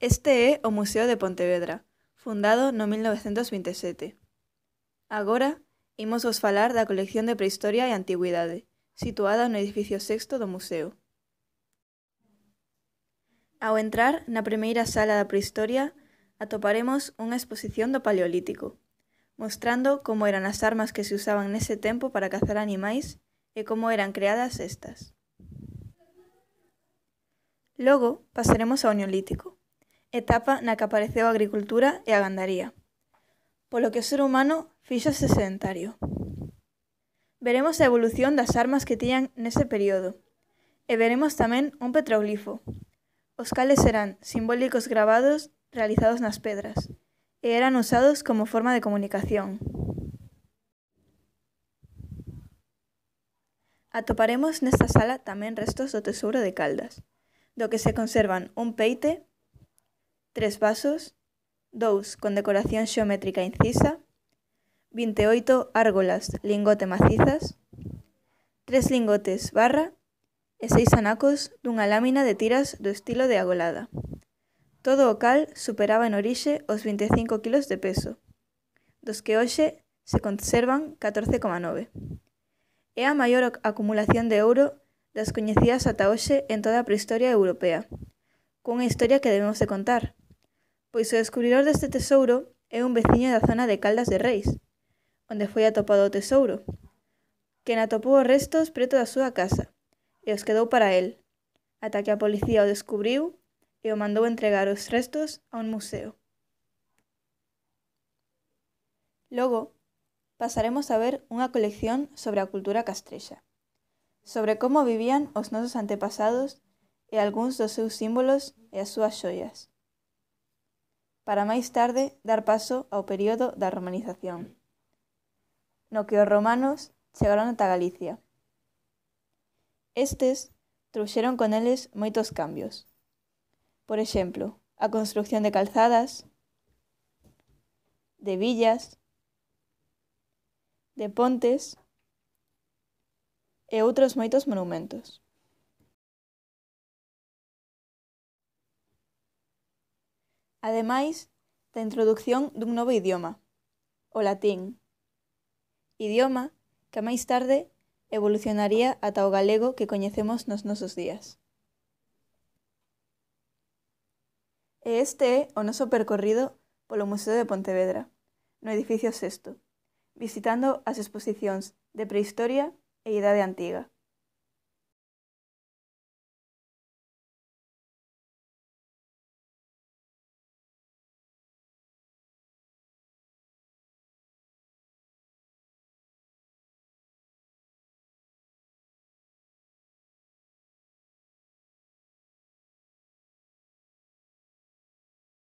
Este é o Museo de Pontevedra, fundado no 1927. Agora, imos vos falar da colección de prehistoria e antigüidade, situada no edificio sexto do museo. Ao entrar na primeira sala da prehistoria, atoparemos unha exposición do Paleolítico, mostrando como eran as armas que se usaban nese tempo para cazar animais e como eran creadas estas. Logo, pasaremos ao Neolítico, etapa na que apareceu a agricultura e a gandaría, polo que o ser humano ese sedentario. Veremos a evolución das armas que tiñan nese período, e veremos tamén un petroglifo, os cales eran simbólicos gravados realizados nas pedras, e eran usados como forma de comunicación. Atoparemos nesta sala tamén restos do tesouro de Caldas, do que se conservan un peite tres vasos, dous con decoración xeométrica incisa, 28 árgolas lingote macizas, tres lingotes barra e seis anacos dunha lámina de tiras do estilo de agolada. Todo o cal superaba en orixe os 25 kilos de peso, dos que hoxe se conservan 14,9. É a maior acumulación de ouro das coñecidas ata hoxe en toda a prehistoria europea, cunha historia que debemos de contar, Pois o descubridor deste tesouro é un veciño da zona de Caldas de Reis, onde foi atopado o tesouro, quen atopou os restos preto da súa casa e os quedou para el, ata que a policía o descubriu e o mandou entregar os restos a un museo. Logo, pasaremos a ver unha colección sobre a cultura castrexa, sobre como vivían os nosos antepasados e algúns dos seus símbolos e as súas xoias para máis tarde dar paso ao período da romanización, no que os romanos chegaron ata Galicia. Estes trouxeron con eles moitos cambios. Por exemplo, a construción de calzadas, de villas, de pontes e outros moitos monumentos. ademais da introducción dun novo idioma, o latín, idioma que máis tarde evolucionaría ata o galego que coñecemos nos nosos días. E este é o noso percorrido polo Museo de Pontevedra, no edificio sexto, visitando as exposicións de Prehistoria e Idade Antiga.